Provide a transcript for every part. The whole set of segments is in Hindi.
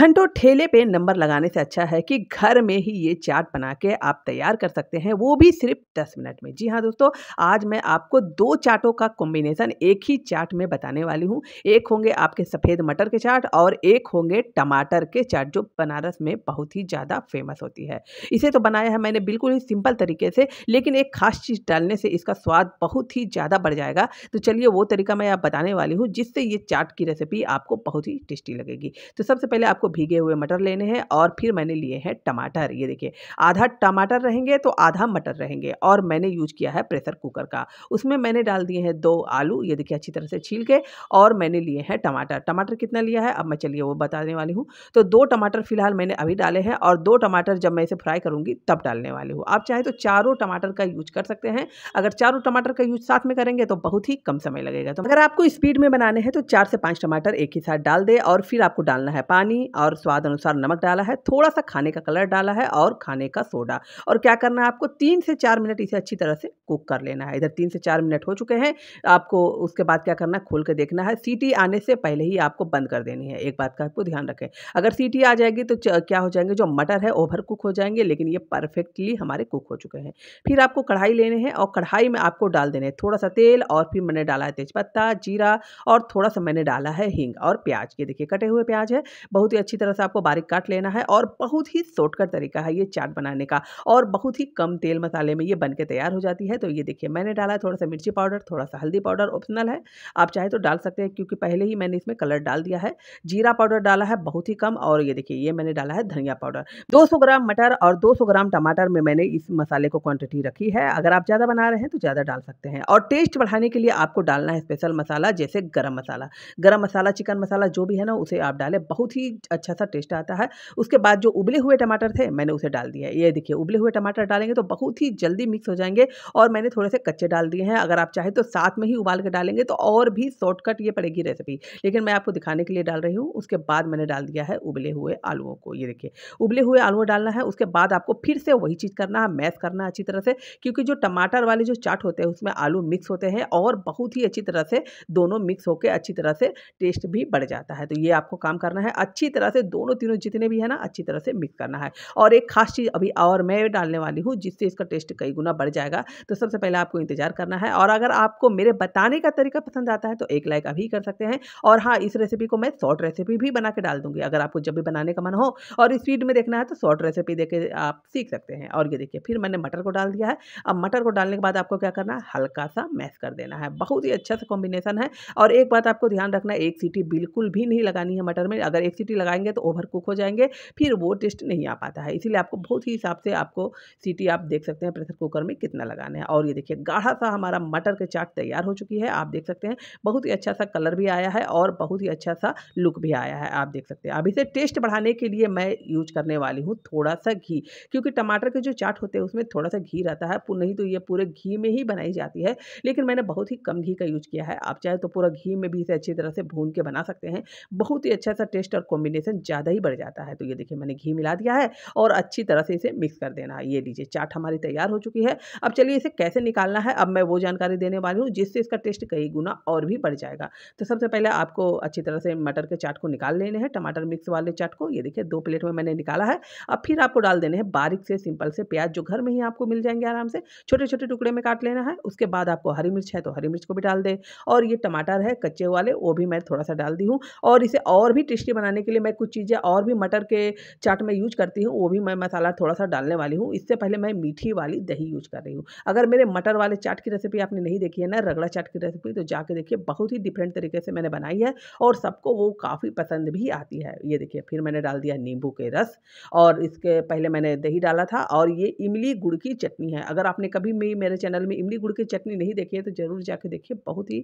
घंटों ठेले पे नंबर लगाने से अच्छा है कि घर में ही ये चाट बना के आप तैयार कर सकते हैं वो भी सिर्फ दस मिनट में जी हाँ दोस्तों आज मैं आपको दो चाटों का कॉम्बिनेशन एक ही चाट में बताने वाली हूँ एक होंगे आपके सफ़ेद मटर के चाट और एक होंगे टमाटर के चाट जो बनारस में बहुत ही ज़्यादा फेमस होती है इसे तो बनाया है मैंने बिल्कुल ही सिंपल तरीके से लेकिन एक खास चीज़ डालने से इसका स्वाद बहुत ही ज़्यादा बढ़ जाएगा तो चलिए वो तरीका मैं आप बताने वाली हूँ जिससे ये चाट की रेसिपी आपको बहुत ही टेस्टी लगेगी तो सबसे पहले आपको भीगे हुए मटर लेने हैं और फिर मैंने लिए हैं टमाटर ये देखिए आधा टमाटर रहेंगे तो आधा मटर रहेंगे और मैंने यूज किया है प्रेशर कुकर का उसमें मैंने डाल दिए हैं दो आलू ये देखिए अच्छी तरह से छील के और मैंने लिए हैं टमाटर टमाटर कितना लिया है अब मैं चलिए वो बताने वाली हूँ तो दो टमाटर फिलहाल मैंने अभी डाले हैं और दो टमाटर जब मैं इसे फ्राई करूँगी तब डालने वाली हूँ आप चाहे तो चारों टमाटर का यूज कर सकते हैं अगर चारों टमाटर का यूज साथ में करेंगे तो बहुत ही कम समय लगेगा तो अगर आपको स्पीड में बनाने हैं तो चार से पाँच टमाटर एक ही साथ डाल दे और फिर आपको डालना है पानी और स्वाद अनुसार नमक डाला है थोड़ा सा खाने का कलर डाला है और खाने का सोडा और क्या करना है आपको तीन से चार मिनट इसे अच्छी तरह से कुक कर लेना है इधर तीन से चार मिनट हो चुके हैं आपको उसके बाद क्या करना है खोल के देखना है सीटी आने से पहले ही आपको बंद कर देनी है एक बात का आपको ध्यान रखें अगर सीटी आ जाएगी तो क्या हो जाएंगे जो मटर है ओवर कुक हो जाएंगे लेकिन ये परफेक्टली हमारे कुक हो चुके हैं फिर आपको कढ़ाई लेने हैं और कढ़ाई में आपको डाल देने थोड़ा सा तेल और फिर मैंने डाला है तेजपत्ता जीरा और थोड़ा सा मैंने डाला है हींग और प्याज ये देखिए कटे हुए प्याज है बहुत ही अच्छी तरह से आपको बारीक काट लेना है और बहुत ही शॉर्टकट तरीका है ये चाट बनाने का और बहुत ही कम तेल मसाले में ये बन के तैयार हो जाती है तो ये देखिए मैंने डाला है थोड़ा सा मिर्ची पाउडर थोड़ा सा हल्दी पाउडर ऑप्शनल है आप चाहे तो डाल सकते हैं क्योंकि पहले ही मैंने इसमें कलर डाल दिया है जीरा पाउडर डाला है बहुत ही कम और ये देखिए ये मैंने डाला है धनिया पाउडर 200 ग्राम मटर और 200 ग्राम टमाटर में मैंने इस मसाले को क्वांटिटी रखी है अगर आप ज़्यादा बना रहे हैं तो ज़्यादा डाल सकते हैं और टेस्ट बढ़ाने के लिए आपको डालना है स्पेशल मसाला जैसे गर्म मसाला गर्म मसाला चिकन मसाला जो भी है ना उसे आप डालें बहुत ही अच्छा सा टेस्ट आता है उसके बाद जो उबले हुए टमाटर थे मैंने उसे डाल दिया ये देखिए उबले हुए टमाटर डालेंगे तो बहुत ही जल्दी मिक्स हो जाएंगे और मैंने थोड़े से कच्चे डाल दिए हैं अगर आप चाहे तो साथ में ही उबाल के डालेंगे तो और भी शॉर्टकट ये पड़ेगी रेसिपी लेकिन मैं आपको दिखाने के लिए डाल रही हूँ उसके बाद मैंने डाल दिया है उबले हुए आलुओं को ये देखिए उबले हुए आलू डालना है उसके बाद आपको फिर से वही चीज़ करना है मैस करना है अच्छी तरह से क्योंकि जो टमाटर वाले जो चाट होते हैं उसमें आलू मिक्स होते हैं और बहुत ही अच्छी तरह से दोनों मिक्स होकर अच्छी तरह से टेस्ट भी बढ़ जाता है तो ये आपको काम करना है अच्छी तरह तरह से दोनों तीनों जितने भी है ना अच्छी तरह से मिक्स करना है और एक खास चीज़ अभी और मैं डालने वाली हूँ जिससे इसका टेस्ट कई गुना बढ़ जाएगा तो सबसे पहले आपको इंतजार करना है और अगर आपको मेरे बताने का तरीका पसंद आता है तो एक लाइक अभी कर सकते हैं और हाँ इस रेसिपी को मैं शॉर्ट रेसिपी भी बना के डाल दूंगी अगर आपको जब भी बनाने का मन हो और स्पीड में देखना है तो शॉर्ट रेसिपी दे के आप सीख सकते हैं और ये देखिए फिर मैंने मटर को डाल दिया है अब मटर को डालने के बाद आपको क्या करना है हल्का सा मैस कर देना है बहुत ही अच्छा सा कॉम्बिनेशन है और एक बात आपको ध्यान रखना है एक सीटी बिल्कुल भी नहीं लगानी है मटर में अगर एक सीटी लगाएंगे तो ओवर कुक हो जाएंगे फिर वो टेस्ट नहीं आ पाता है इसीलिए आपको बहुत ही हिसाब से आपको सीटी आप देख सकते हैं प्रेशर कुकर में कितना लगाना है और ये देखिए गाढ़ा सा हमारा मटर के चाट तैयार हो चुकी है आप देख सकते हैं बहुत ही अच्छा सा कलर भी आया है और बहुत ही अच्छा सा लुक भी आया है आप देख सकते हैं अब इसे टेस्ट बढ़ाने के लिए मैं यूज करने वाली हूँ थोड़ा सा घी क्योंकि टमाटर के जो चाट होते हैं उसमें थोड़ा सा घी रहता है नहीं तो ये पूरे घी में ही बनाई जाती है लेकिन मैंने बहुत ही कम घी का यूज किया है आप चाहे तो पूरा घी में भी इसे अच्छी तरह से भून के बना सकते हैं बहुत ही अच्छा सा टेस्ट और कॉम्बिनेशन ग्रेविटेशन ज़्यादा ही बढ़ जाता है तो ये देखिए मैंने घी मिला दिया है और अच्छी तरह से इसे मिक्स कर देना है ये लीजिए चाट हमारी तैयार हो चुकी है अब चलिए इसे कैसे निकालना है अब मैं वो जानकारी देने वाली हूँ जिससे इसका टेस्ट कई गुना और भी बढ़ जाएगा तो सबसे पहले आपको अच्छी तरह से मटर के चाट को निकाल लेने हैं टमाटर मिक्स वाले चाट को ये देखिए दो प्लेट में मैंने निकाला है अब फिर आपको डाल देने हैं बारीक से सिंपल से प्याज जो घर में ही आपको मिल जाएंगे आराम से छोटे छोटे टुकड़े में काट लेना है उसके बाद आपको हरी मिर्च है तो हरी मिर्च को भी डाल दें और ये टमाटर है कच्चे वाले वो भी मैं थोड़ा सा डाल दी हूँ और इसे और भी टेस्टी बनाने के लिए मैं कुछ चीज़ें और भी मटर के चाट में यूज करती हूँ वो भी मैं मसाला थोड़ा सा डालने वाली हूँ इससे पहले मैं मीठी वाली दही यूज कर रही हूँ अगर मेरे मटर वाले चाट की रेसिपी आपने नहीं देखी है ना रगड़ा चाट की रेसिपी तो जाके देखिए बहुत ही डिफरेंट तरीके से मैंने बनाई है और सबको वो काफ़ी पसंद भी आती है ये देखिए फिर मैंने डाल दिया नींबू के रस और इसके पहले मैंने दही डाला था और ये इमली गुड़ की चटनी है अगर आपने कभी भी मेरे चैनल में इमली गुड़ की चटनी नहीं देखी है तो ज़रूर जाके देखिए बहुत ही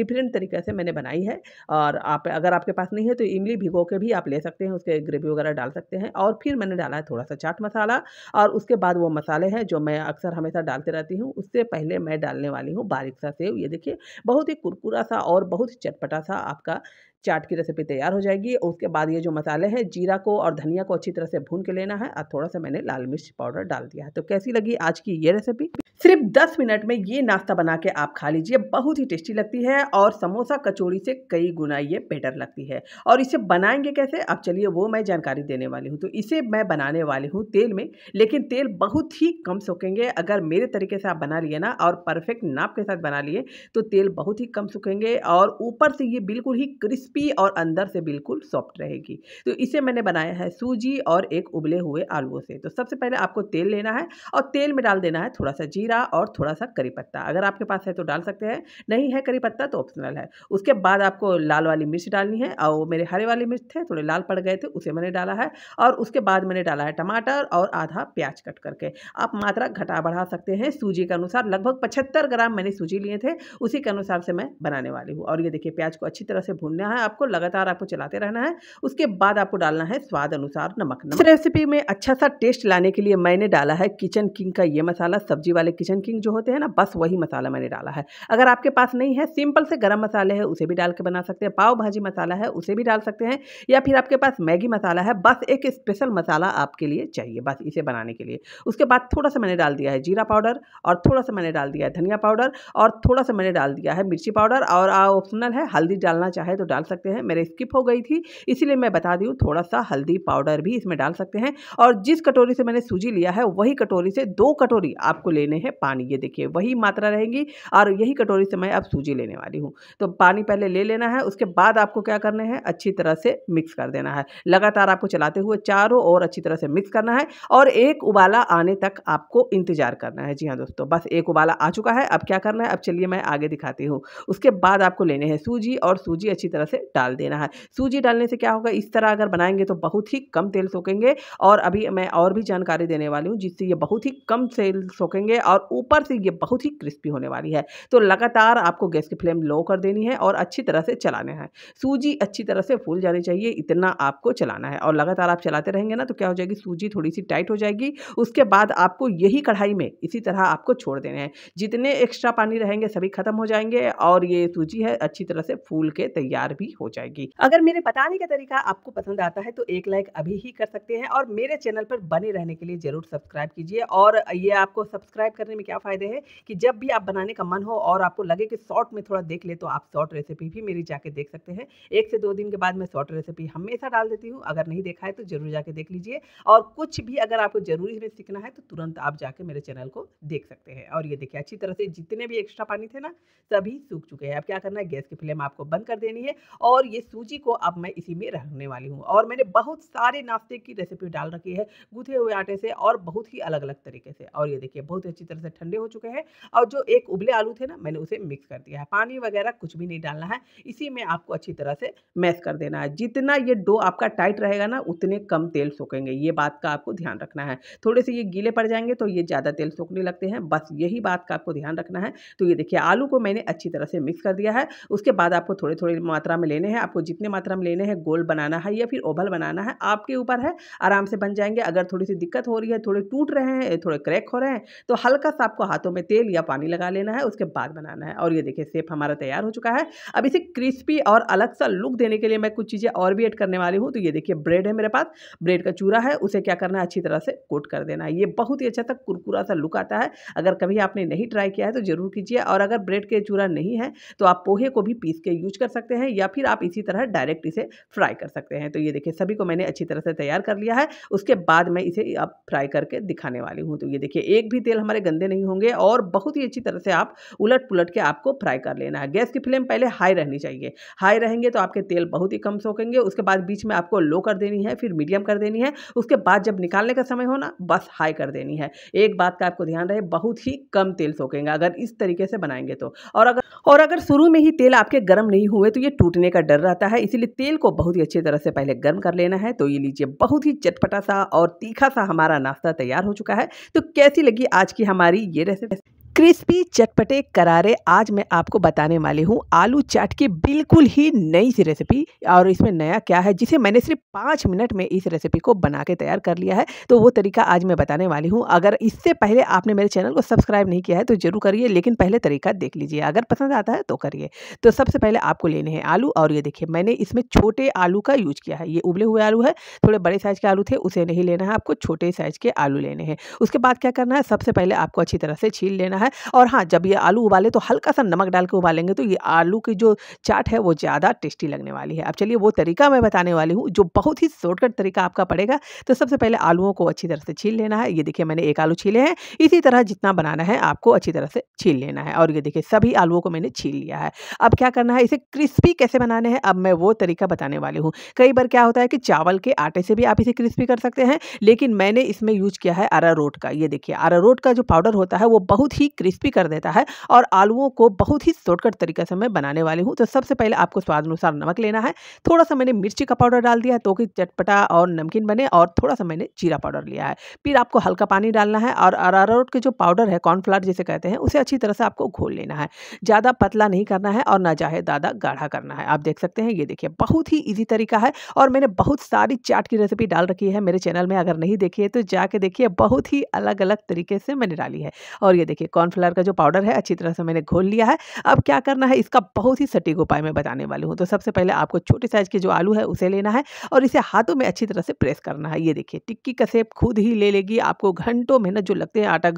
डिफरेंट तरीके से मैंने बनाई है और आप अगर आपके पास नहीं है तो इमली भिगो के भी आप ले सकते हैं उसके ग्रेवी वगैरह डाल सकते हैं और फिर मैंने डाला है थोड़ा सा चाट मसाला और उसके बाद वो मसाले हैं जो मैं अक्सर हमेशा डालते रहती हूँ उससे पहले मैं डालने वाली हूँ बारीक सा सेव ये देखिए बहुत ही कुरकुरा सा और बहुत ही चटपटा सा आपका चाट की रेसिपी तैयार हो जाएगी उसके बाद ये जो मसाले हैं जीरा को और धनिया को अच्छी तरह से भून के लेना है और थोड़ा सा मैंने लाल मिर्च पाउडर डाल दिया है तो कैसी लगी आज की ये रेसिपी सिर्फ 10 मिनट में ये नाश्ता बना के आप खा लीजिए बहुत ही टेस्टी लगती है और समोसा कचौड़ी से कई गुना ये बेटर लगती है और इसे बनाएंगे कैसे अब चलिए वो मैं जानकारी देने वाली हूँ तो इसे मैं बनाने वाली हूँ तेल में लेकिन तेल बहुत ही कम सूखेंगे अगर मेरे तरीके से आप बना लिए ना और परफेक्ट नाप के साथ बना लिए तो तेल बहुत ही कम सूखेंगे और ऊपर से ये बिल्कुल ही क्रिस्पी और अंदर से बिल्कुल सॉफ्ट रहेगी तो इसे मैंने बनाया है सूजी और एक उबले हुए आलुओं से तो सबसे पहले आपको तेल लेना है और तेल में डाल देना है थोड़ा सा जीरा जीरा और थोड़ा सा करी पत्ता अगर आपके पास है तो डाल सकते हैं नहीं है करी पत्ता तो ऑप्शनल है उसके बाद आपको लाल वाली मिर्च डालनी है और मेरे हरे वाले मिर्च थे थोड़े लाल पड़ गए थे उसे मैंने डाला है और उसके बाद मैंने डाला है टमाटर और आधा प्याज कट करके आप मात्रा घटा बढ़ा सकते हैं सूजी के अनुसार लगभग पचहत्तर ग्राम मैंने सूजी लिए थे उसी के अनुसार से मैं बनाने वाली हूँ और ये देखिए प्याज को अच्छी तरह से भूनना है आपको लगातार आपको चलाते रहना है उसके बाद आपको डालना है स्वाद अनुसार नमक इस रेसिपी में अच्छा सा टेस्ट लाने के लिए मैंने डाला है किचन किंग का ये मसाला सब्जी वाले किचन किंग जो होते हैं ना बस वही मसाला मैंने डाला है अगर आपके पास नहीं है सिंपल से गर्म मसाले हैं उसे भी डाल के बना सकते हैं पाव भाजी मसाला है उसे भी डाल सकते हैं या फिर आपके पास मैगी मसाला है बस एक स्पेशल मसाला आपके लिए चाहिए बस इसे बनाने के लिए उसके बाद थोड़ा सा मैंने डाल दिया है जीरा पाउडर और थोड़ा सा मैंने डाल दिया है धनिया पाउडर और थोड़ा सा मैंने डाल दिया है मिर्ची पाउडर और ऑप्शनल है हल्दी डालना चाहे तो डाल सकते हैं मेरे स्किप हो गई थी इसीलिए मैं बता दी थोड़ा सा हल्दी पाउडर भी इसमें डाल सकते हैं और जिस कटोरी से मैंने सूजी लिया है वही कटोरी से दो कटोरी आपको लेने हैं है पानी ये देखिए वही मात्रा रहेगी और यही कटोरी से मैं अब सूजी लेने वाली हूँ तो पानी पहले ले लेना है उसके बाद आपको क्या करना है अच्छी तरह से मिक्स कर देना है लगातार आपको चलाते हुए चारों ओर अच्छी तरह से मिक्स करना है और एक उबाला आने तक आपको इंतजार करना है जी हाँ दोस्तों बस एक उबाला आ चुका है अब क्या करना है अब चलिए मैं आगे दिखाती हूँ उसके बाद आपको लेने हैं सूजी और सूजी अच्छी तरह से डाल देना है सूजी डालने से क्या होगा इस तरह अगर बनाएंगे तो बहुत ही कम तेल सोखेंगे और अभी मैं और भी जानकारी देने वाली हूँ जिससे ये बहुत ही कम तेल सोखेंगे और और ऊपर से ये बहुत ही क्रिस्पी होने वाली है तो लगातार आपको गैस की फ्लेम लो कर देनी है और अच्छी तरह से चलाने हैं सूजी अच्छी तरह से फूल जानी चाहिए इतना आपको चलाना है और लगातार आप चलाते रहेंगे ना तो क्या हो जाएगी सूजी थोड़ी सी टाइट हो जाएगी उसके बाद आपको यही कढ़ाई में इसी तरह आपको छोड़ देने हैं जितने एक्स्ट्रा पानी रहेंगे सभी खत्म हो जाएंगे और ये सूजी है अच्छी तरह से फूल के तैयार भी हो जाएगी अगर मेरे बताने का तरीका आपको पसंद आता है तो एक लाइक अभी ही कर सकते हैं और मेरे चैनल पर बने रहने के लिए जरूर सब्सक्राइब कीजिए और ये आपको सब्सक्राइब कर करने में क्या फ़ायदे है कि जब भी आप बनाने का मन हो और आपको लगे कि शॉर्ट में थोड़ा देख ले तो आप शॉर्ट रेसिपी भी मेरी जाके देख सकते हैं एक से दो दिन के बाद मैं शॉर्ट रेसिपी हमेशा डाल देती हूँ अगर नहीं देखा है तो जरूर जाके देख लीजिए और कुछ भी अगर आपको ज़रूरी में सीखना है तो तुरंत आप जाके मेरे चैनल को देख सकते हैं और ये देखिए अच्छी तरह से जितने भी एक्स्ट्रा पानी थे ना सभी सूख चुके हैं अब क्या करना है गैस की फ्लेम आपको बंद कर देनी है और ये सूजी को अब मैं इसी में रखने वाली हूँ और मैंने बहुत सारे नाश्ते की रेसिपी डाल रखी है गूथे हुए आटे से और बहुत ही अलग अलग तरीके से और ये देखिए बहुत अच्छी तरह तरह से ठंडे हो चुके हैं और जो एक उबले आलू थे ना मैंने उसे मिक्स कर दिया है पानी वगैरह कुछ भी नहीं डालना है इसी में आपको अच्छी तरह से मैश कर देना है जितना ये डो आपका टाइट रहेगा ना उतने कम तेल सोखेंगे ये बात का आपको ध्यान रखना है थोड़े से ये गीले पड़ जाएंगे तो ये ज़्यादा तेल सोखने लगते हैं बस यही बात का आपको ध्यान रखना है तो ये देखिए आलू को मैंने अच्छी तरह से मिक्स कर दिया है उसके बाद आपको थोड़े थोड़े मात्रा में लेने हैं आपको जितने मात्रा में लेने हैं गोल बनाना है या फिर ओवल बनाना है आपके ऊपर है आराम से बन जाएंगे अगर थोड़ी सी दिक्कत हो रही है थोड़े टूट रहे हैं थोड़े क्रैक हो रहे हैं तो हल्का हल्का सा आपको हाथों में तेल या पानी लगा लेना है उसके बाद बनाना है और ये देखिए सेप हमारा तैयार हो चुका है अब इसे क्रिस्पी और अलग सा लुक देने के लिए मैं कुछ चीज़ें और भी ऐड करने वाली हूँ तो ये देखिए ब्रेड है मेरे पास ब्रेड का चूरा है उसे क्या करना है अच्छी तरह से कोट कर देना है ये बहुत ही अच्छा सा कुरकुरा सा लुक आता है अगर कभी आपने नहीं ट्राई किया है तो ज़रूर कीजिए और अगर ब्रेड के चूरा नहीं है तो आप पोहे को भी पीस के यूज कर सकते हैं या फिर आप इसी तरह डायरेक्ट इसे फ्राई कर सकते हैं तो ये देखिए सभी को मैंने अच्छी तरह से तैयार कर लिया है उसके बाद मैं इसे अब फ्राई करके दिखाने वाली हूँ तो ये देखिए एक भी तेल हमारे गंदे नहीं होंगे और बहुत ही अच्छी तरह से आप उलट पुलट के आपको फ्राई कर लेना है गैस की फ्लेम पहले हाई रहनी चाहिए हाई रहेंगे तो आपके तेल बहुत ही कम सोखेंगे उसके बाद बीच में आपको लो कर देनी है फिर मीडियम कर देनी है उसके बाद जब निकालने का समय हो ना बस हाई कर देनी है एक बात का आपको ध्यान रहे बहुत ही कम तेल सोखेंगे अगर इस तरीके से बनाएंगे तो और अगर और अगर शुरू में ही तेल आपके गर्म नहीं हुए तो ये टूटने का डर रहता है इसीलिए तेल को बहुत ही अच्छी तरह से पहले गर्म कर लेना है तो ये लीजिए बहुत ही चटपटा सा और तीखा सा हमारा नाश्ता तैयार हो चुका है तो कैसी लगी आज की हमारी de... क्रिस्पी चटपटे करारे आज मैं आपको बताने वाली हूँ आलू चाट की बिल्कुल ही नई सी रेसिपी और इसमें नया क्या है जिसे मैंने सिर्फ पाँच मिनट में इस रेसिपी को बना के तैयार कर लिया है तो वो तरीका आज मैं बताने वाली हूँ अगर इससे पहले आपने मेरे चैनल को सब्सक्राइब नहीं किया है तो जरूर करिए लेकिन पहले तरीका देख लीजिए अगर पसंद आता है तो करिए तो सबसे पहले आपको लेने हैं आलू और ये देखिए मैंने इसमें छोटे आलू का यूज किया है ये उबले हुए आलू है थोड़े बड़े साइज़ के आलू थे उसे नहीं लेना है आपको छोटे साइज़ के आलू लेने हैं उसके बाद क्या करना है सबसे पहले आपको अच्छी तरह से छील लेना है है और हाँ जब ये आलू उबाले तो हल्का सा नमक डाल के उबालेंगे तो ये आलू की जो चाट है वो ज़्यादा टेस्टी लगने वाली है अब चलिए वो तरीका मैं बताने वाली हूँ जो बहुत ही शॉर्टकट तरीका आपका पड़ेगा तो सबसे पहले आलूओं को अच्छी तरह से छील लेना है ये देखिए मैंने एक आलू छीले हैं इसी तरह जितना बनाना है आपको अच्छी तरह से छील लेना है और ये देखिए सभी आलुओं को मैंने छील लिया है अब क्या करना है इसे क्रिस्पी कैसे बनाने हैं अब मैं वो तरीका बताने वाली हूँ कई बार क्या होता है कि चावल के आटे से भी आप इसे क्रिस्पी कर सकते हैं लेकिन मैंने इसमें यूज किया है अरारोट का ये देखिए अरारोट का जो पाउडर होता है वो बहुत ही क्रिस्पी कर देता है और आलूओं को बहुत ही शॉर्टकट तरीके से मैं बनाने वाली हूँ तो सबसे पहले आपको स्वाद अनुसार नमक लेना है थोड़ा सा मैंने मिर्ची का पाउडर डाल दिया है तो कि चटपटा और नमकीन बने और थोड़ा सा मैंने जीरा पाउडर लिया है फिर आपको हल्का पानी डालना है और अरारोट के जो पाउडर है कॉर्नफ्लावर जिसे कहते हैं उसे अच्छी तरह से आपको घोल लेना है ज़्यादा पतला नहीं करना है और ना चाहे ज़्यादा गाढ़ा करना है आप देख सकते हैं ये देखिए बहुत ही ईजी तरीका है और मैंने बहुत सारी चाट की रेसिपी डाल रखी है मेरे चैनल में अगर नहीं देखी है तो जाके देखिए बहुत ही अलग अलग तरीके से मैंने डाली है और ये देखिए कॉर्नफ्लावर का जो पाउडर है अच्छी तरह से मैंने घोल लिया है अब क्या करना है इसका बहुत ही सटीक उपाय मैं बताने वाली हूँ तो सबसे पहले आपको छोटे साइज़ के जो आलू है उसे लेना है और इसे हाथों में अच्छी तरह से प्रेस करना है ये देखिए टिक्की का सेप खुद ही ले लेगी आपको घंटों मेहनत जो लगते हैं आटा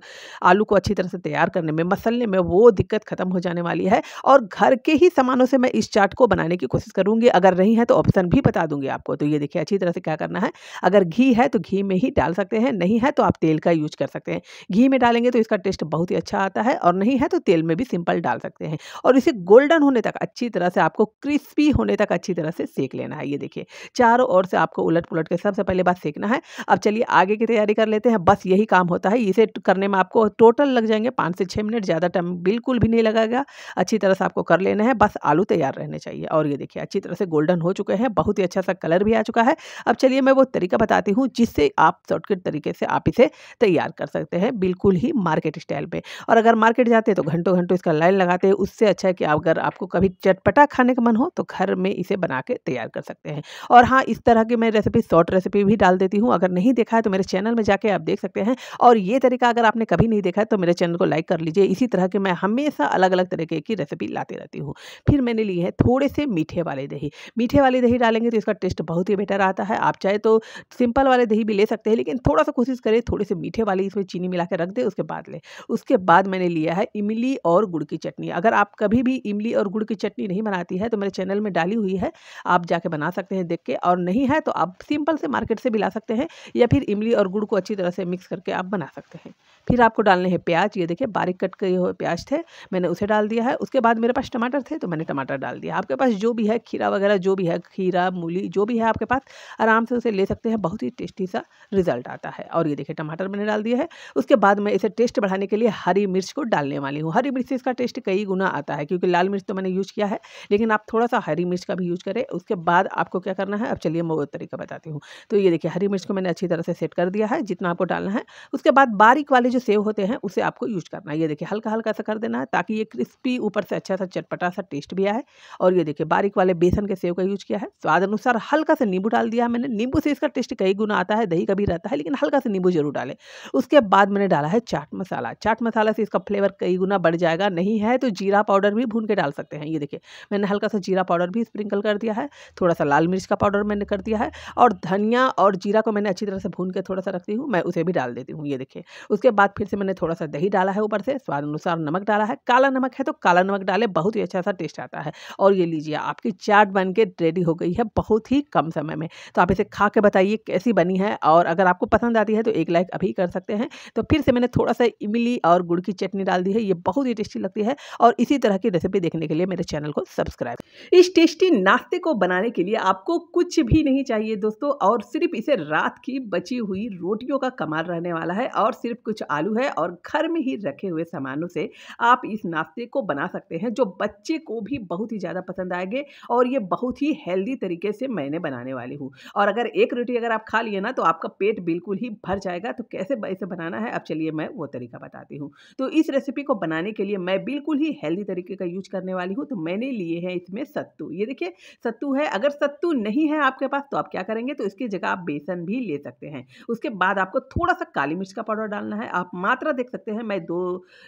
आलू को अच्छी तरह से तैयार करने में मसलने में वो दिक्कत ख़त्म हो जाने वाली है और घर के ही सामानों से मैं इस चाट को बनाने की कोशिश करूँगी अगर नहीं है तो ऑप्शन भी बता दूंगी आपको तो ये देखिए अच्छी तरह से क्या करना है अगर घी है तो घी में ही डाल सकते हैं नहीं है तो आप तेल का यूज कर सकते हैं घी में डालेंगे तो इसका टेस्ट बहुत ही अच्छा अच्छा आता है और नहीं है तो तेल में भी सिंपल डाल सकते हैं और इसे गोल्डन होने तक अच्छी तरह से आपको क्रिस्पी होने तक अच्छी तरह से सेक लेना है ये देखिए चारों ओर से आपको उलट पुलट के सबसे पहले बात सेकना है अब चलिए आगे की तैयारी कर लेते हैं बस यही काम होता है इसे करने में आपको टोटल लग जाएंगे पाँच से छः मिनट ज़्यादा टाइम बिल्कुल भी नहीं लगेगा अच्छी तरह से आपको कर लेना है बस आलू तैयार रहने चाहिए और ये देखिए अच्छी तरह से गोल्डन हो चुके हैं बहुत ही अच्छा सा कलर भी आ चुका है अब चलिए मैं वो तरीका बताती हूँ जिससे आप शॉर्टकट तरीके से आप इसे तैयार कर सकते हैं बिल्कुल ही मार्केट स्टाइल में और अगर मार्केट जाते हैं तो घंटों घंटों इसका लाइन लगाते हैं उससे अच्छा है कि अगर आपको कभी चटपटा खाने का मन हो तो घर में इसे बना के तैयार कर सकते हैं और हाँ इस तरह की मैं रेसिपी शॉर्ट रेसिपी भी डाल देती हूँ अगर नहीं देखा है तो मेरे चैनल में जाके आप देख सकते हैं और ये तरीका अगर आपने कभी नहीं देखा है तो मेरे चैनल को लाइक कर लीजिए इसी तरह के मैं हमेशा अलग अलग तरीके की रेसिपी लाती रहती हूँ फिर मैंने लिए है थोड़े से मीठे वाले दही मीठे वाली दही डालेंगे तो इसका टेस्ट बहुत ही बेटर आता है आप चाहे तो सिंपल वाले दही भी ले सकते हैं लेकिन थोड़ा सा कोशिश करें थोड़े से मीठे वाली इसमें चीनी मिला के रख दे उसके बाद ले उसके बाद मैंने लिया है इमली और गुड़ की चटनी अगर आप कभी भी इमली और गुड़ की चटनी नहीं बनाती है तो मेरे चैनल में डाली हुई है आप जाके बना सकते हैं देख के और नहीं है तो आप सिंपल से मार्केट से भी ला सकते हैं या फिर इमली और गुड़ को अच्छी तरह से मिक्स करके आप बना सकते हैं फिर आपको डालने हैं प्याज ये देखिए बारीक कट के हुए प्याज थे मैंने उसे डाल दिया है उसके बाद मेरे पास टमाटर थे तो मैंने टमाटर डाल दिया आपके पास जो भी है खीरा वगैरह जो भी है खीरा मूली जो भी है आपके पास आराम से उसे ले सकते हैं बहुत ही टेस्टी सा रिजल्ट आता है और ये देखिए टमाटर मैंने डाल दिया है उसके बाद मैं इसे टेस्ट बढ़ाने के लिए हरी हरी मिर्च को डालने वाली हूँ हरी मिर्च से इसका टेस्ट कई गुना आता है क्योंकि लाल मिर्च तो मैंने यूज़ किया है लेकिन आप थोड़ा सा हरी मिर्च का भी यूज़ करें उसके बाद आपको क्या करना है अब चलिए मैं वो तरीका बताती हूँ तो ये देखिए हरी मिर्च को मैंने अच्छी तरह से सेट कर दिया है जितना आपको डालना है उसके बाद बारीक वाले जो सेव होते हैं उसे आपको यूज करना है ये देखिए हल्का हल्का सा कर देना है ताकि ये क्रिस्पी ऊपर से अच्छा सा चटपटा सा टेस्ट भी आए और ये देखिए बारीक वाले बेसन के सेव का यूज किया है स्वाद अनुसार हल्का सा नींबू डाल दिया मैंने नींबू से इसका टेस्ट कई गुना आता है दही का भी रहता है लेकिन हल्का सा नींबू जरूर डालें उसके बाद मैंने डाला है चाट मसाला चाट मसाला तरह से इसका फ्लेवर कई गुना बढ़ जाएगा नहीं है तो जीरा पाउडर भी भून के डाल सकते हैं ये देखिए मैंने हल्का सा जीरा पाउडर भी स्प्रिंकल कर दिया है थोड़ा सा लाल मिर्च का पाउडर मैंने कर दिया है और धनिया और जीरा को मैंने अच्छी तरह से भून के थोड़ा सा रखती हूँ मैं उसे भी डाल देती हूँ ये देखिए उसके बाद फिर से मैंने थोड़ा सा दही डाला है ऊपर से स्वाद अनुसार नमक डाला है काला नमक है तो काला नमक डाले बहुत ही अच्छा सा टेस्ट आता है और ये लीजिए आपकी चाट बन के रेडी हो गई है बहुत ही कम समय में तो आप इसे खा के बताइए कैसी बनी है और अगर आपको पसंद आती है तो एक लाइक अभी कर सकते हैं तो फिर से मैंने थोड़ा सा इमली और गुड़ गुड़ की चटनी डाल दी है ये बहुत ही टेस्टी लगती है और इसी तरह की रेसिपी देखने के लिए मेरे चैनल को सब्सक्राइब इस टेस्टी नाश्ते को बनाने के लिए आपको कुछ भी नहीं चाहिए दोस्तों और सिर्फ इसे रात की बची हुई रोटियों का कमाल रहने वाला है और सिर्फ कुछ आलू है और घर में ही रखे हुए सामानों से आप इस नाश्ते को बना सकते हैं जो बच्चे को भी बहुत ही ज़्यादा पसंद आएंगे और ये बहुत ही हेल्दी तरीके से मैंने बनाने वाली हूँ और अगर एक रोटी अगर आप खा लिए ना तो आपका पेट बिल्कुल ही भर जाएगा तो कैसे इसे बनाना है अब चलिए मैं वो तरीका बताती हूँ तो इस रेसिपी को बनाने के लिए मैं बिल्कुल ही हेल्दी तरीके का यूज करने वाली हूँ तो मैंने लिए हैं इसमें सत्तू ये देखिए सत्तू है अगर सत्तू नहीं है आपके पास तो आप क्या करेंगे तो इसकी जगह आप बेसन भी ले सकते हैं उसके बाद आपको थोड़ा सा काली मिर्च का पाउडर डालना है आप मात्रा देख सकते हैं मैं दो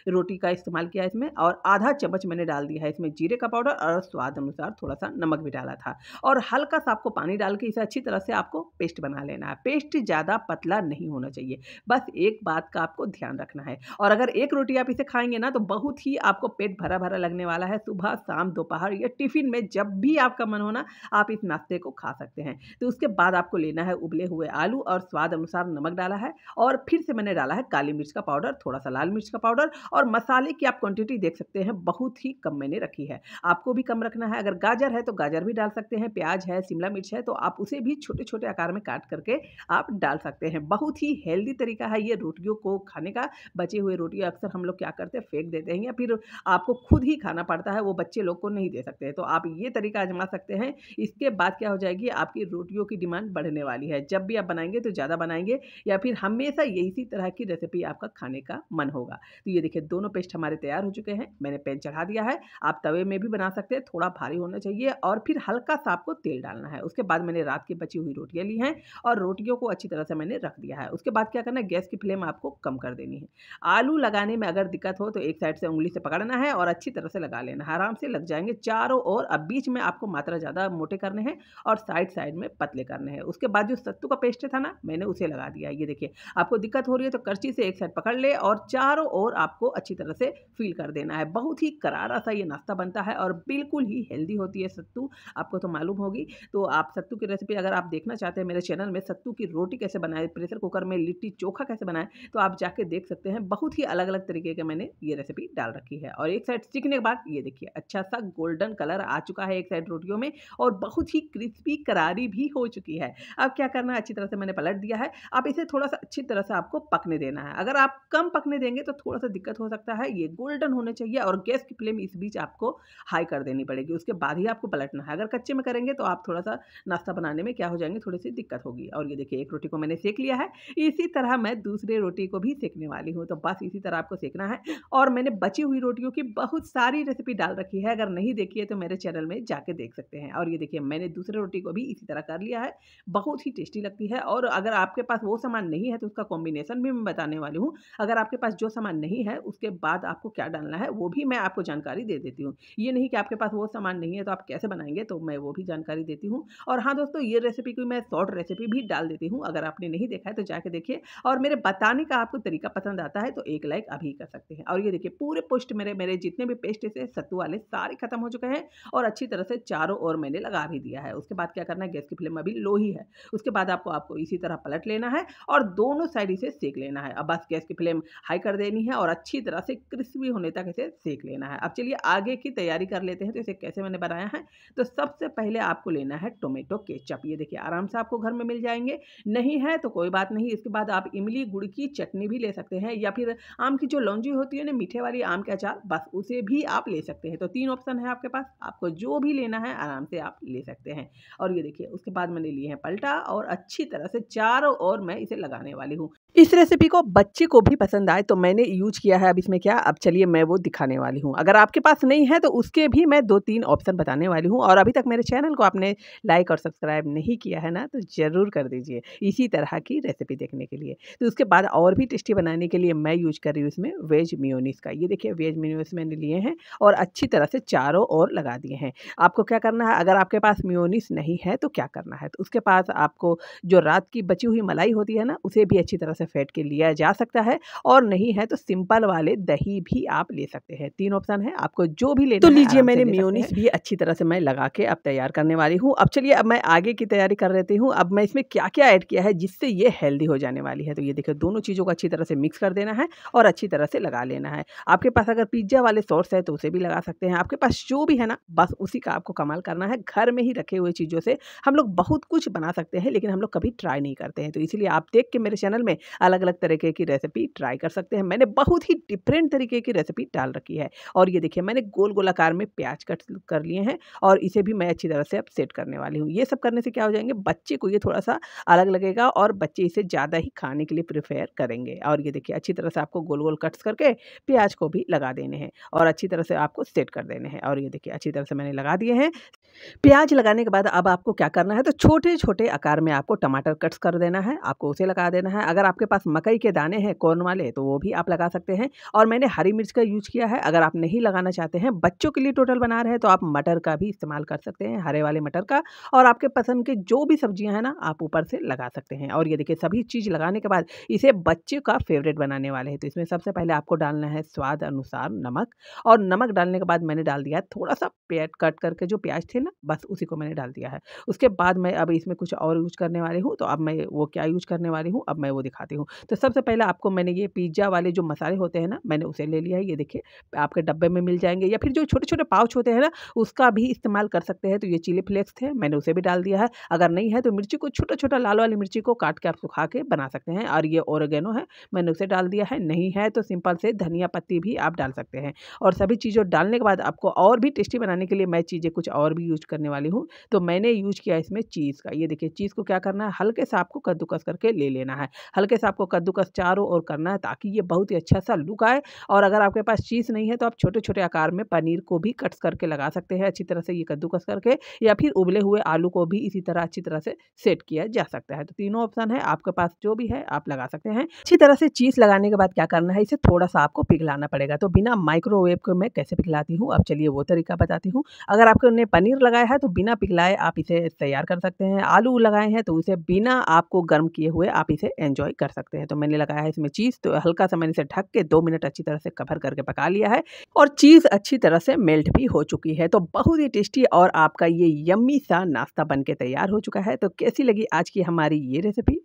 रोटी का इस्तेमाल किया इसमें और आधा चम्मच मैंने डाल दिया है इसमें जीरे का पाउडर और स्वाद अनुसार थोड़ा सा नमक भी डाला था और हल्का सा आपको पानी डाल के इसे अच्छी तरह से आपको पेस्ट बना लेना है पेस्ट ज़्यादा पतला नहीं होना चाहिए बस एक बात का आपको ध्यान रखना है और अगर एक रोटी आप इसे खाएंगे ना तो बहुत ही आपको पेट भरा भरा लगने वाला है सुबह शाम दोपहर या टिफ़िन में जब भी आपका मन होना आप इस नाश्ते को खा सकते हैं तो उसके बाद आपको लेना है उबले हुए आलू और स्वाद अनुसार नमक डाला है और फिर से मैंने डाला है काली मिर्च का पाउडर थोड़ा सा लाल मिर्च का पाउडर और मसाले की आप क्वांटिटी देख सकते हैं बहुत ही कम मैंने रखी है आपको भी कम रखना है अगर गाजर है तो गाजर भी डाल सकते हैं प्याज है शिमला मिर्च है तो आप उसे भी छोटे छोटे आकार में काट करके आप डाल सकते हैं बहुत ही हेल्दी तरीका है ये रोटियों को खाने का बचे हुए रोटी अक्सर हम लोग क्या करते हैं फेंक देते हैं या फिर आपको खुद ही खाना पड़ता है वो बच्चे लोग को नहीं दे सकते तो आप ये तरीका आजमा सकते हैं इसके बाद क्या हो जाएगी आपकी रोटियों की डिमांड बढ़ने वाली है जब भी आप बनाएंगे तो ज़्यादा बनाएंगे या फिर हमेशा यही तरह की रेसिपी आपका खाने का मन होगा तो ये देखिए दोनों पेस्ट हमारे तैयार हो चुके हैं मैंने पेन चढ़ा दिया है आप तवे में भी बना सकते हैं थोड़ा भारी होना चाहिए और फिर हल्का सा आपको तेल डालना है उसके बाद मैंने रात की बची हुई रोटियाँ ली हैं और रोटियों को अच्छी तरह से मैंने रख दिया है उसके बाद क्या करना है गैस की फ्लेम आपको कम कर देनी है आलू लगा लगाने में अगर दिक्कत हो तो एक साइड से उंगली से पकड़ना है और अच्छी तरह से लगा लेना है आराम से लग जाएंगे चारों ओर अब बीच में आपको मात्रा ज़्यादा मोटे करने हैं और साइड साइड में पतले करने हैं उसके बाद जो सत्तू का पेस्ट था ना मैंने उसे लगा दिया ये देखिए आपको दिक्कत हो रही है तो करची से एक साइड पकड़ ले और चारों ओर आपको अच्छी तरह से फील कर देना है बहुत ही करारा सा ये नाश्ता बनता है और बिल्कुल ही हेल्दी होती है सत्तू आपको तो मालूम होगी तो आप सत्तू की रेसिपी अगर आप देखना चाहते हैं मेरे चैनल में सत्तू की रोटी कैसे बनाए प्रेशर कुकर में लिट्टी चोखा कैसे बनाए तो आप जाके देख सकते हैं बहुत ही अलग अलग तरीके के मैंने ये रेसिपी डाल रखी है और एक साइड सीखने के बाद ये देखिए अच्छा सा गोल्डन कलर आ चुका है एक साइड रोटियों में और बहुत ही क्रिस्पी करारी भी हो चुकी है अब क्या करना है अच्छी तरह से मैंने पलट दिया है अब इसे थोड़ा सा अच्छी तरह से आपको पकने देना है अगर आप कम पकने देंगे तो थोड़ा सा दिक्कत हो सकता है ये गोल्डन होने चाहिए और गैस की फ्लेम इस बीच आपको हाई कर देनी पड़ेगी उसके बाद ही आपको पलटना है अगर कच्चे में करेंगे तो आप थोड़ा सा नाश्ता बनाने में क्या हो जाएंगे थोड़ी सी दिक्कत होगी और ये देखिए एक रोटी को मैंने सेक लिया है इसी तरह मैं दूसरे रोटी को भी सेकने वाली हूँ तो बस इसी तरह आपको सीखना है और मैंने बची हुई रोटियों की बहुत सारी रेसिपी डाल रखी है अगर नहीं देखी है तो मेरे चैनल में जाके देख सकते हैं और ये देखिए मैंने दूसरे रोटी को भी इसी तरह कर लिया है बहुत ही टेस्टी लगती है और अगर आपके पास वो सामान नहीं है तो उसका कॉम्बिनेशन भी मैं बताने वाली हूँ अगर आपके पास जो सामान नहीं है उसके बाद आपको क्या डालना है वो भी मैं आपको जानकारी दे देती हूँ ये नहीं कि आपके पास वो सामान नहीं है तो आप कैसे बनाएंगे तो मैं वो भी जानकारी देती हूँ और हाँ दोस्तों ये रेसिपी की मैं शॉर्ट रेसिपी भी डाल देती हूँ अगर आपने नहीं देखा है तो जाके देखिए और मेरे बताने का आपको तरीका पसंद आता है तो एक लाइक अभी कर सकते हैं और ये देखिए पूरे पुष्ट मेरे मेरे जितने भी पेस्ट से सत्तू वाले सारे खत्म हो चुके हैं और अच्छी तरह से चारों ओर मैंने लगा भी दिया है उसके बाद क्या करना है गैस की फ्लेम अभी लो ही है उसके बाद आपको आपको इसी तरह पलट लेना है और दोनों साइड इसे सेक लेना है अब बस गैस की फ्लेम हाई कर देनी है और अच्छी तरह से क्रिस्पी होने तक इसे सेक लेना है अब चलिए आगे की तैयारी कर लेते हैं तो इसे कैसे मैंने बनाया है तो सबसे पहले आपको लेना है टोमेटो केचप ये देखिए आराम से आपको घर में मिल जाएंगे नहीं है तो कोई बात नहीं इसके बाद आप इमली गुड़ की चटनी भी ले सकते हैं या फिर आम की जो लौंजी होती है ना मीठे वाली आम के अचार बस उसे भी आप ले सकते हैं तो तीन ऑप्शन है आपके पास आपको जो भी लेना है आराम से आप ले सकते हैं और ये देखिए उसके बाद मैंने लिए हैं पलटा और अच्छी तरह से चारों ओर मैं इसे लगाने वाली हूँ इस रेसिपी को बच्चे को भी पसंद आए तो मैंने यूज किया है अब इसमें क्या अब चलिए मैं वो दिखाने वाली हूँ अगर आपके पास नहीं है तो उसके भी मैं दो तीन ऑप्शन बताने वाली हूँ और अभी तक मेरे चैनल को आपने लाइक और सब्सक्राइब नहीं किया है ना तो ज़रूर कर दीजिए इसी तरह की रेसिपी देखने के लिए तो उसके बाद और भी टेस्टी बनाने के लिए मैं यूज कर रही हूँ इसमें वेज म्योनीस का ये देखिए वेज म्योनीस मैंने लिए हैं और अच्छी तरह से चारों ओर लगा दिए हैं आपको क्या करना है अगर आपके पास म्योनीस नहीं है तो क्या करना है तो उसके पास आपको जो रात की बची हुई मलाई होती है ना उसे भी अच्छी तरह से से फैट के लिया जा सकता है और नहीं है तो सिंपल वाले दही भी आप ले सकते हैं तीन ऑप्शन है आपको जो भी लेना तो लीजिए मैंने म्योनिस भी अच्छी तरह से मैं लगा के अब तैयार करने वाली हूँ अब चलिए अब मैं आगे की तैयारी कर लेती हूँ अब मैं इसमें क्या क्या ऐड किया है जिससे ये हेल्दी हो जाने वाली है तो ये देखिए दोनों चीज़ों को अच्छी तरह से मिक्स कर देना है और अच्छी तरह से लगा लेना है आपके पास अगर पिज्जा वाले सॉस है तो उसे भी लगा सकते हैं आपके पास जो भी है ना बस उसी का आपको कमाल करना है घर में ही रखे हुए चीज़ों से हम लोग बहुत कुछ बना सकते हैं लेकिन हम लोग कभी ट्राई नहीं करते हैं तो इसलिए आप देख के मेरे चैनल में अलग अलग तरीके की रेसिपी ट्राई कर सकते हैं मैंने बहुत ही डिफरेंट तरीके की रेसिपी डाल रखी है और ये देखिए मैंने गोल गोल आकार में प्याज कट कर लिए हैं और इसे भी मैं अच्छी तरह से अब सेट करने वाली हूँ ये सब करने से क्या हो जाएंगे बच्चे को ये थोड़ा सा अलग लगेगा और बच्चे इसे ज़्यादा ही खाने के लिए प्रिफेयर करेंगे और ये देखिए अच्छी तरह से आपको गोल गोल कट्स करके प्याज को भी लगा देने हैं और अच्छी तरह से आपको सेट कर देने हैं और ये देखिए अच्छी तरह से मैंने लगा दिए हैं प्याज लगाने के बाद अब आपको क्या करना है तो छोटे छोटे आकार में आपको टमाटर कट्स कर देना है आपको उसे लगा देना है अगर आपके आपके पास मकई के दाने हैं कॉर्न वाले तो वो भी आप लगा सकते हैं और मैंने हरी मिर्च का यूज किया है अगर आप नहीं लगाना चाहते हैं बच्चों के लिए टोटल बना रहे हैं तो आप मटर का भी इस्तेमाल कर सकते हैं हरे वाले मटर का और आपके पसंद के जो भी सब्जियाँ हैं ना आप ऊपर से लगा सकते हैं और ये देखिए सभी चीज़ लगाने के बाद इसे बच्चे का फेवरेट बनाने वाले हैं तो इसमें सबसे पहले आपको डालना है स्वाद अनुसार नमक और नमक डालने के बाद मैंने डाल दिया थोड़ा सा प्याज कट करके जो प्याज थे ना बस उसी को मैंने डाल दिया है उसके बाद मैं अब इसमें कुछ और यूज करने वाली हूँ तो अब मैं वो क्या यूज करने वाली हूँ अब मैं वो दिखाती बताती हूँ तो सबसे पहले आपको मैंने ये पिज्ज़ा वाले जो मसाले होते हैं ना मैंने उसे ले लिया है ये देखिए आपके डब्बे में मिल जाएंगे या फिर जो छोटे छोटे पाउच होते हैं ना उसका भी इस्तेमाल कर सकते हैं तो ये चिली फ्लेक्स थे मैंने उसे भी डाल दिया है अगर नहीं है तो मिर्ची को छोटा छोटा लाल वाली मिर्ची को काट के आप सुखा के बना सकते हैं और ये ओरगेनो है मैंने उसे डाल दिया है नहीं है तो सिंपल से धनिया पत्ती भी आप डाल सकते हैं और सभी चीज़ों डालने के बाद आपको और भी टेस्टी बनाने के लिए मैं चीज़ें कुछ और भी यूज करने वाली हूँ तो मैंने यूज किया इसमें चीज़ का ये देखिए चीज़ को क्या करना है हल्के से आपको कद्दूकस करके ले लेना है हल्के से आपको कद्दूकस चारों ओर करना है ताकि ये बहुत ही अच्छा सा लुक आए और अगर आपके पास चीज़ नहीं है तो आप छोटे छोटे आकार में पनीर को भी कट्स करके लगा सकते हैं अच्छी तरह से ये कद्दूकस करके या फिर उबले हुए आलू को भी इसी तरह अच्छी तरह से सेट किया जा सकता है तो तीनों ऑप्शन है आपके पास जो भी है आप लगा सकते हैं अच्छी तरह से चीज़ लगाने के बाद क्या करना है इसे थोड़ा सा आपको पिघलाना पड़ेगा तो बिना माइक्रोवेव को मैं कैसे पिघलाती हूँ अब चलिए वो तरीका बताती हूँ अगर आपने पनीर लगाया है तो बिना पिघलाए आप इसे तैयार कर सकते हैं आलू लगाए हैं तो उसे बिना आपको गर्म किए हुए आप इसे एंजॉय कर सकते हैं तो मैंने लगाया है इसमें चीज़ तो हल्का सा मैंने इसे ढक के दो मिनट अच्छी तरह से कवर करके पका लिया है और चीज़ अच्छी तरह से मेल्ट भी हो चुकी है तो बहुत ही टेस्टी और आपका ये यम्मी सा नाश्ता बन के तैयार हो चुका है तो कैसी लगी आज की हमारी ये रेसिपी